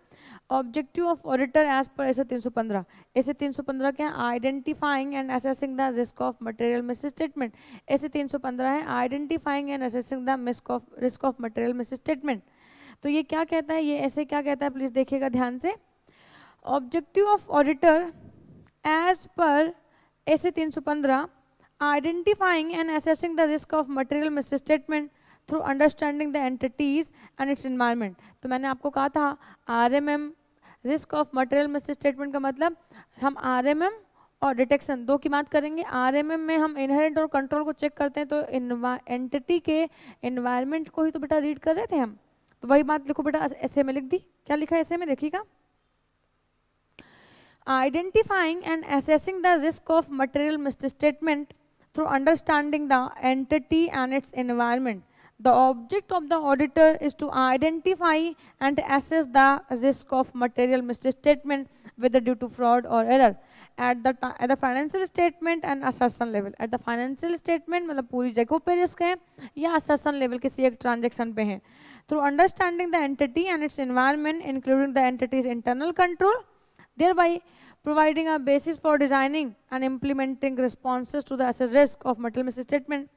objective of auditor as per ऐसे 315 ऐसे पंद्रह क्या है identifying and assessing the risk of material misstatement ऐसे 315 है identifying and assessing the risk of risk of material misstatement तो ये क्या कहता है ये ऐसे क्या कहता है प्लीज़ देखिएगा ध्यान से objective of auditor as per ऐसे पंद्रह identifying and assessing the risk of material misstatement through understanding the entities and its environment तो मैंने आपको कहा था R M M risk of material misstatement का मतलब हम आर एम एम और डिटेक्शन दो की बात करेंगे आर एम एम में हम इनहेरेंट और कंट्रोल को चेक करते हैं तो एंटिटी के इन्वायरमेंट को ही तो बेटा रीड कर रहे थे हम तो वही बात लिखो बेटा ऐसे में लिख दी क्या लिखा है ऐसे में देखिएगा identifying and assessing the risk of material misstatement through understanding the entity and its environment. The object of the auditor is to identify and assess the risk of material misstatement whether due to fraud or error. At the, at the financial statement and assertion level. At the financial statement matlab puri jagah pe risk hai ya assertion level kisi ek transaction pe hai Through understanding the entity and its environment including the entity's internal control thereby providing a basis for designing and implementing responses to the assessed risk of material misstatement.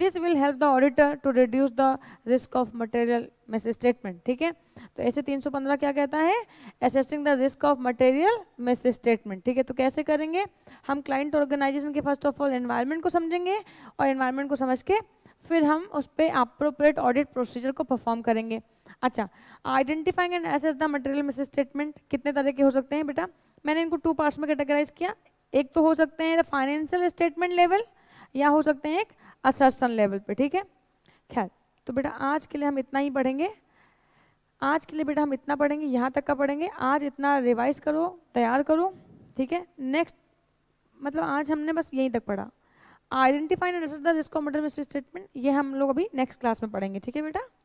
This will help the auditor to reduce the risk of material misstatement ठीक है तो ऐसे 315 क्या कहता है assessing the risk of material misstatement ठीक है तो कैसे करेंगे हम क्लाइंट ऑर्गेनाइजेशन के फर्स्ट ऑफ ऑल एनवायरनमेंट को समझेंगे और एनवायरनमेंट को समझ के फिर हम उस पर अप्रोप्रिएट ऑडिट प्रोसीजर को परफॉर्म करेंगे अच्छा identifying and assess the material misstatement कितने तरह के हो सकते हैं बेटा मैंने इनको टू पार्ट्स में कैटेगराइज किया एक तो हो सकते हैं फाइनेंशियल स्टेटमेंट लेवल या हो सकते हैं एक असर्सन लेवल पे ठीक है खैर तो बेटा आज के लिए हम इतना ही पढ़ेंगे आज के लिए बेटा हम इतना पढ़ेंगे यहाँ तक का पढ़ेंगे आज इतना रिवाइज करो तैयार करो ठीक है नेक्स्ट मतलब आज हमने बस यहीं तक पढ़ा identify and assess the risk of material misstatement ये हम लोग अभी नेक्स्ट क्लास में पढ़ेंगे ठीक है बेटा